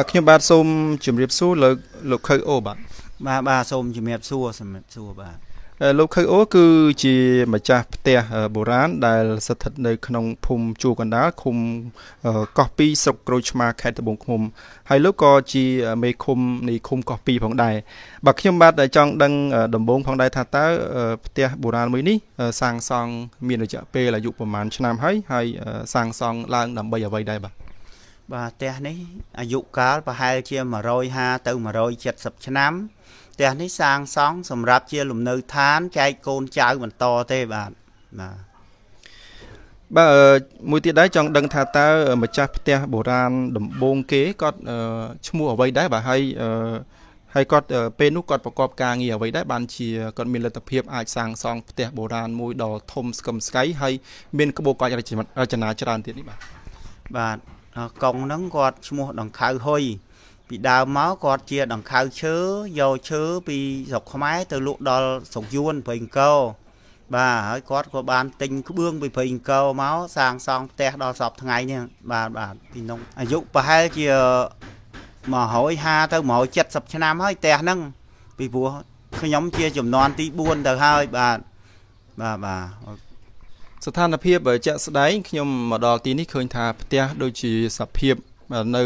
បាទខ្ញុំបាទសូមជម្រាបសួរលោកលោកខៅអូបាទបាទបាទសូមជម្រាបសួរសម្រាប់សួរបាទលោកខៅអូគឺជាម្ចាស់ផ្ទះបុរាណដែល ស្ថិតនៅ ក្នុងភូមិជួរកណ្ដាលឃុំកោះ2ស្រុកក្រូចឆ្មាខេត្តត្បូងឃ្មុំហើយលោកក៏ជាមេឃុំនៃឃុំកោះ2ផងដែរបាទខ្ញុំបាទចង់ដឹង ដំបូងផងដែរថាតើផ្ទះបុរាណមួយនេះ សាងសង់មានរយៈពេលអាយុប្រហែលឆ្នាំហើយហើយសាងសង់ឡើងដើម្បីអ្វីដែរបាទបាទផ្ទះនេះអាយុកាល ប្រហែលជា150ទៅ170ឆ្នាំផ្ទះនេះសាងសង់សម្រាប់ជា លំនៅឋានចែកកូនចៅបន្តទេបាទបាទបាទមួយទៀតដែរចង់ដឹងថាតើម្ចាស់ផ្ទះបុរាណដំបងគេគាត់ឈ្មោះអ្វីដែរបាទហើយហើយគាត់ពេលនោះគាត់ប្រកបការងារអ្វីដែរបានជាគាត់មានលទ្ធភាពអាចសាងសង់ផ្ទះបុរាណមួយដ៏ធំស្កឹមស្កៃហើយមានក្បូរក្បាច់រចនាច្រើនទៀតនេះបាទបាទកុងហ្នឹងគាត់ឈ្មោះដង្ខៅហ៊ុយពីដើមមកគាត់ជាដង្ខៅឈើយកឈើពីស្រុកខ្មែរទៅលក់ដល់ស្រុកយួនព្រៃអង្គរបាទហើយគាត់ក៏បានទិញក្បឿងពីព្រៃអង្គរមកសាងសង់ផ្ទះដល់សពថ្ងៃនេះបាទបាទពីនោះអាយុប្រហែលជា150ទៅ170ឆ្នាំហើយផ្ទះហ្នឹងពីព្រោះខ្ញុំជាចំនួនទី4ទៅហើយបាទបាទបាទស្ថានភាពជាក់ស្ដែងខ្ញុំមកដល់ទីនេះឃើញថាផ្ទះដូចជាសភាពនៅ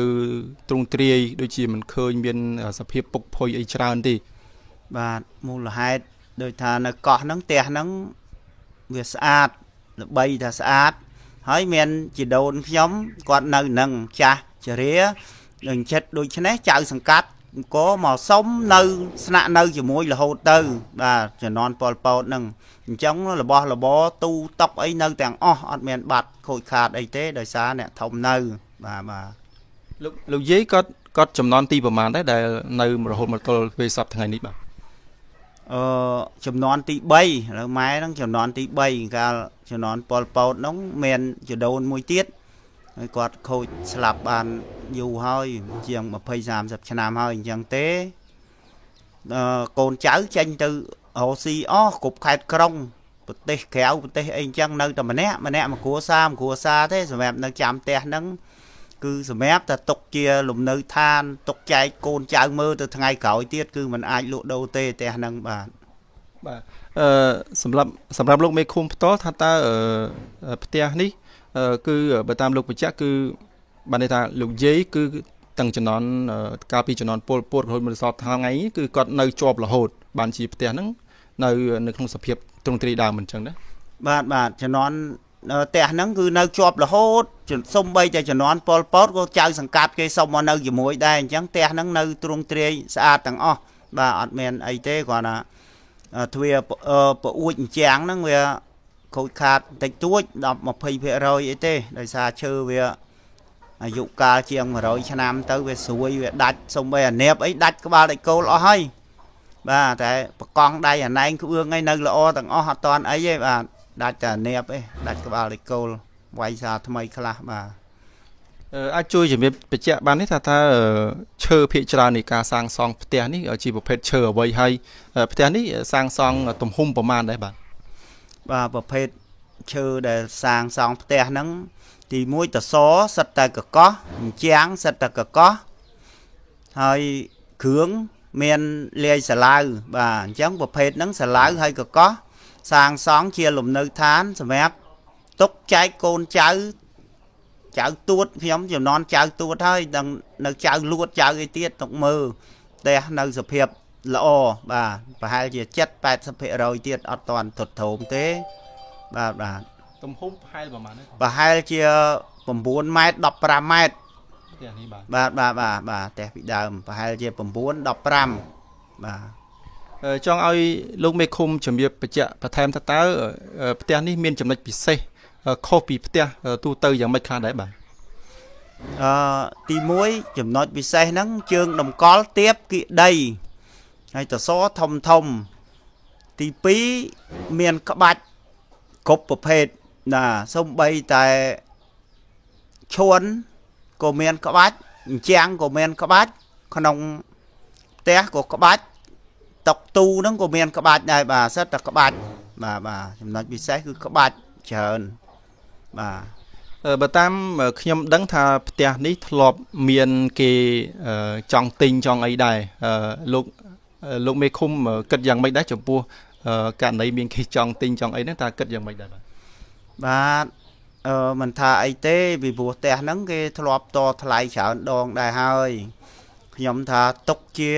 ទ្រង់ទ្រាយដូចជាមិនឃើញមានសភាពពុកផុយអីច្រើនទេបាទមូលហេតុដូចថានៅកោះហ្នឹងផ្ទះហ្នឹងវាស្អាតល្បីថាស្អាតហើយមានជីដូនខ្ញុំគាត់នៅនឹងចាស់ចរានឹងចិត្តដូច្នេះចៅសង្កាត់អង្គរមកសុំនៅស្នាក់នៅជាមួយរហូតទៅបាទជំនន់ប៉ុលពតហ្នឹងអញ្ចឹងរបស់របរទូតុកអីនៅទាំងអស់អត់មានបាត់ខូចខាតអីទេដោយសារអ្នកធំនៅបាទបាទលោកលោកយាយគាត់គាត់ចំនួនទីប្រមាណដែរដែលនៅរហូតមកទល់ពេលសប្តាហ៍ថ្ងៃនេះបាទអឺចំនួនទី3ឥឡូវម៉ែហ្នឹងចំនួនទី3កាលចំនួនប៉ុលពតហ្នឹងមានចដូនមួយទៀតហើយគាត់ខូចស្លាប់បានយូរហើយជាង20 30ឆ្នាំហើយអញ្ចឹងទេកូនចៅចេញទៅរកស៊ីអស់គ្រប់ខេត្តក្រុងប្រទេសក្រៅប្រទេសអីអញ្ចឹងនៅតែម្នាក់ម្នាក់មួយគ្រួសារមួយគ្រួសារទេសម្រាប់នៅចាំផ្ទះហ្នឹងគឺសម្រាប់តែຕົកជា លំនៅឋានຕົកចែកកូនចៅមើលទៅថ្ងៃក្រោយទៀតគឺมันអាចលក់ដូរទេផ្ទះហ្នឹងបាទបាទអឺសម្រាប់សម្រាប់លោកមេឃុំផ្ទាល់ថាតើផ្ទះនេះគឺបើតាមលោកបញ្ជាក់គឺបានន័យថាលោកយាយគឺតាំងជំនាន់កាលពីជំនាន់ពលពតរហូតមកដល់ថ្ងៃគឺគាត់នៅជាប់រហូតបានជាផ្ទះហ្នឹងនៅនៅក្នុងសភាពទ្រង់ទ្រីដើមមិនចឹងណាបាទបាទជំនាន់ផ្ទះហ្នឹងគឺនៅជាប់រហូតសំបីតែជំនាន់ពលពតក៏ចៅសង្កាត់គេសុំមកនៅជាមួយដែរអញ្ចឹងផ្ទះហ្នឹងនៅទ្រង់ទ្រាយស្អាតទាំងអស់បាទអត់មានអីទេគ្រាន់តែទ្វារប្អួចអញ្ចាំងហ្នឹងវាខូចខាតបន្តិចតួច10 20%អីទេដោយសារឈើវាអាយុកាលជាង100ឆ្នាំ ទៅវាស្រួយវាដាច់សំបីអានាបអីដាច់ក្បាលដាច់គោលអស់ហើយបាទតែប្រកង់ដៃអាណែងក្បឿងអីនៅល្អទាំងអស់អត់តាន់អីទេបាទដាច់តែអានាបឯងដាច់ក្បាលដាច់គោលវាយសាថ្មីខ្លះបាទអាចជួយជំរាបបញ្ជាក់បាននេះថាតើឈើភាគច្រើននៃការសាងសង់ផ្ទះនេះជាប្រភេទឈើអ្វីហើយផ្ទះនេះសាងសង់ទំហំប្រមាណដែរបាទបាទប្រភេទឈើដែលសាងសង់ផ្ទះហ្នឹងទី1តសសិតតែកកោះអញ្ចាំងសិតតែកកោះហើយគ្រឿងមានលាយសាឡាវបាទអញ្ចឹងប្រភេទហ្នឹងសាឡាវហើយកកោះសាងសង់ជាលំនៅឋានសម្រាប់ទុកចែកកូនចៅចៅទួតខ្ញុំចំនួនចៅទួតហើយដល់នៅចៅលួតចៅអីទៀតទុកមើលផ្ទះនៅសភាពល្អបាទប្រហែល ជា70-80%ទៀតអត់តាន់ទ្រុឌទ្រោមទេ បាទបាទទំហំប្រហែលប្រហែលប្រហែលជា9ម៉ែត្រ15ម៉ែត្របាទបាទបាទបាទផ្ទះពីដើមប្រហែលជា9 15បាទចង់ឲ្យលោកមេឃុំជំរាបបញ្ជាក់បន្ថែមថាតើផ្ទះនេះមានចំណុចពិសេសខុសពីផ្ទះទូទៅយ៉ាងម៉េចខ្លះដែរបាទអឺទី1ចំណុចពិសេសហ្នឹងជើងតម្កល់ទៀបគីដីហើយតសធំធំ ទី2មានក្បាច់គ្រប់ប្រភេទណាសំបីតែឈួនក៏មានក្បាច់អញ្ចាំងក៏មានក្បាច់ក្នុងផ្ទះក៏ក្បាច់តុកទូហ្នឹងក៏មានក្បាច់ដែរបាទសិតតែក្បាច់បាទបាទចំណុចពិសេសគឺក្បាច់ច្រើនបាទបើតាមខ្ញុំដឹងថាផ្ទះនេះធ្លាប់មានគេចង់ទិញចង់អីដែរលោកលោកមេឃុំគិតយ៉ាងម៉េចដែរចំពោះករណីមានគេចង់ទិញចង់អីហ្នឹងតើគិតយ៉ាងម៉េចដែរបាទបាទអឺមិនថាអីទេពីព្រោះផ្ទះហ្នឹងគេធ្លាប់តថ្លៃច្រើនដងដែរហើយខ្ញុំថាទុកជា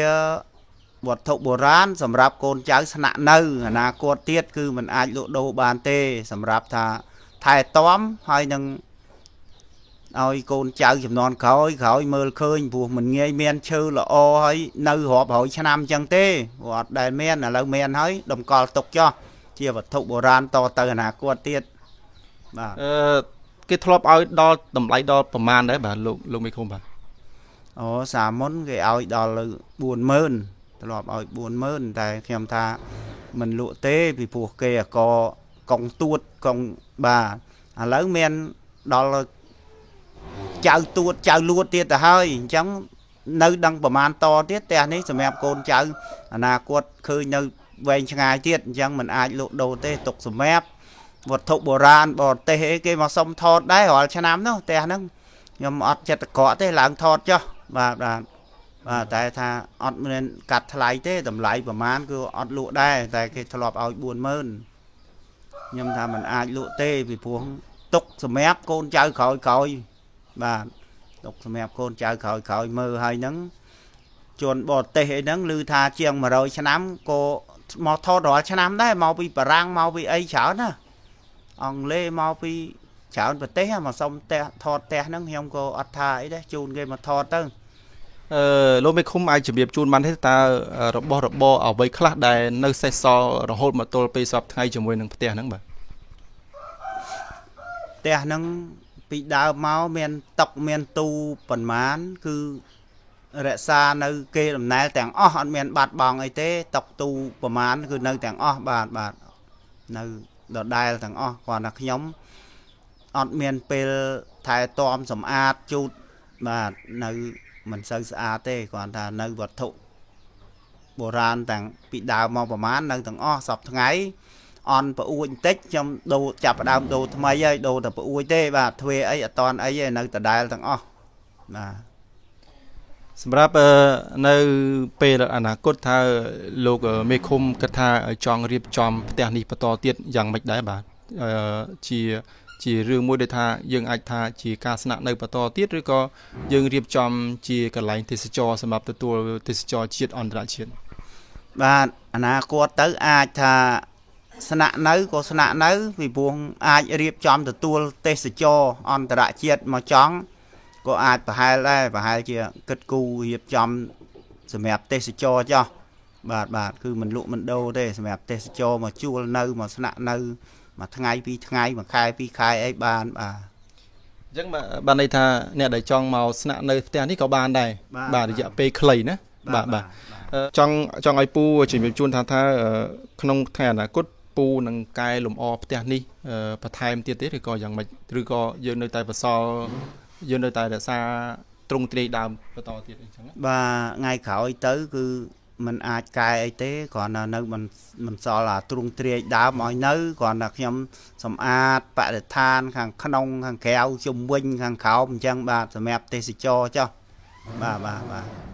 វត្ថុបុរាណសម្រាប់កូនចៅស្នាក់នៅអនាគតទៀតគឺមិនអាចលក់ដូរបានទេ សម្រាប់ថាថែទាំហើយនឹងឲ្យកូនចៅចំនួនក្រោយក្រោយមើលឃើញព្រោះមិនងាយមានឈើល្អហើយនៅរាប់រយឆ្នាំអញ្ចឹងទេព្រោះអត់ដែលមានឥឡូវមានហើយតម្កល់ទុកចោះជាវត្ថុបុរាណតទៅអនាគតទៀតបាទអឺគេធ្លាប់ឲ្យដល់តម្លៃដល់ប្រមាណដែរបាទលោកលោកមេឃុំបាទអូសាមុនគេឲ្យដល់40000ធ្លាប់ឲ្យ40000តែខ្ញុំថាមិនលក់ទេពីព្រោះគេក៏កងទួតកងបាទឥឡូវមានដល់ចៅទួតចៅលួតទៀតទៅហើយអញ្ចឹងនៅ ដឹងប្រមាណតទៀតផ្ទះនេះសម្រាប់កូនចៅអនាគតឃើញនៅវែងឆ្ងាយទៀតអញ្ចឹងមិនអាចលក់ដូរទេទុកសម្រាប់វត្ថុបុរាណបរទេសអីគេមកសុំថតដែររាល់ឆ្នាំនោះផ្ទះហ្នឹងខ្ញុំអត់ចិត្តក្រក់ទេឡើងថតចុះបាទបាទបាទតែថាអត់មានកាត់ថ្លៃទេ តម្លៃប្រមាណគឺអត់លក់ដែរតែគេធ្លាប់ឲ្យ40000ខ្ញុំថាมันអាចលក់ទេពីព្រោះទុកសម្រាប់កូនចៅក្រោយក្រោយបាទទុកសម្រាប់កូនចៅក្រោយក្រោយមើលហើយហ្នឹងជនបរទេសអីហ្នឹងឮថាជាង100ឆ្នាំក៏មកថតរាល់ឆ្នាំដែរមកពីបារាំងមកពីអីច្រើនណាអង់គ្លេសមកពីច្រើនប្រទេសមកសុំផ្ទះថតផ្ទះហ្នឹងខ្ញុំក៏អត់ថាអីដែរជូនគេមកថតទៅអឺលោកមេឃុំអាចជម្រាបជូនបានទេតើរបស់របរអ្វីខ្លះដែលនៅសេសសល់រហូតមកទល់ពេលសពថ្ងៃជាមួយនឹងផ្ទះហ្នឹងបាទផ្ទះហ្នឹងពីដើមមកមានតុកមានទូប៉ុន្មានគឺរក្សានៅ គេដំណែលទាំងអស់អត់មានបាត់បង់អីទេតុកទូប្រមាណគឺនៅទាំងអស់បាទបាទនៅដដែលទាំងអស់គ្រាន់តែខ្ញុំអត់មានពេលថែទាំសម្អាតជូតបាទនៅមិនសូវស្អាតទេគ្រាន់ថានៅវត្ថុបុរាណទាំងពីដើមមកប្រមាណនៅទាំងអស់សពថ្ងៃអន់ប្អួយបន្តិចខ្ញុំដូរចាប់ដើមដូរថ្មីហើយដូរតែប្អួយទេបាទទ្វេអីអត់តន់អីឯនៅដដែលទាំងអស់បាទសម្រាប់នៅពេលអនាគតថាលោកមេឃុំគិតថា ចង់រៀបចំផ្ទះនេះបន្តទៀតយ៉ាងម៉េចដែរបាទជាជារឿងមួយដែលថាយើងអាចថាជាការស្នាក់នៅបន្តទៀតឬក៏យើងរៀបចំជាកន្លែងទេសចរសម្រាប់ទទួលទេសចរជាតិអន្តរជាតិបាទអនាគតទៅអាចថាស្នាក់នៅក៏ស្នាក់នៅពីព្រោះអាចរៀបចំ ទទួល ទេសចរអន្តរជាតិមកចង់ក៏អាចប្រហែលដែរប្រហែលជាគិតគូររៀបចំសម្រាប់ទេសចរចោះបាទបាទគឺមិនលក់មិនដូរទេសម្រាប់ទេសចរមកជួលនៅមកស្នាក់នៅមួយថ្ងៃពីរថ្ងៃមួយខែពីរខែអីបានបាទអញ្ចឹងបានន័យថាអ្នកដែលចង់មកស្នាក់នៅផ្ទះនេះក៏បានដែរបាទរយៈពេលខ្លីណាបាទបាទចង់ចង់ឲ្យពូជំរាបជូនថាថាក្នុងថ្ងៃអនាគតពូនឹងកែលម្អផ្ទះនេះបន្ថែមទៀតទេឬក៏យ៉ាងម៉េចឬក៏យើងនៅតែបសល់យើងនៅតែរក្សាទ្រង់ទ្រាយដើមបន្តទៀតអីចឹងបាទថ្ងៃក្រោយទៅ គឺมันអាចកែអីទេគ្រាន់តែនៅមិនមិនសល់អាទ្រង់ទ្រាយដើមឲ្យនៅគ្រាន់តែខ្ញុំសម្អាតបរិស្ថាន ខាងក្នុង ខាងក្រៅជុំវិញខាងក្រោមអញ្ចឹងបាទសម្រាប់ទេសចរចុះបាទបាទបាទ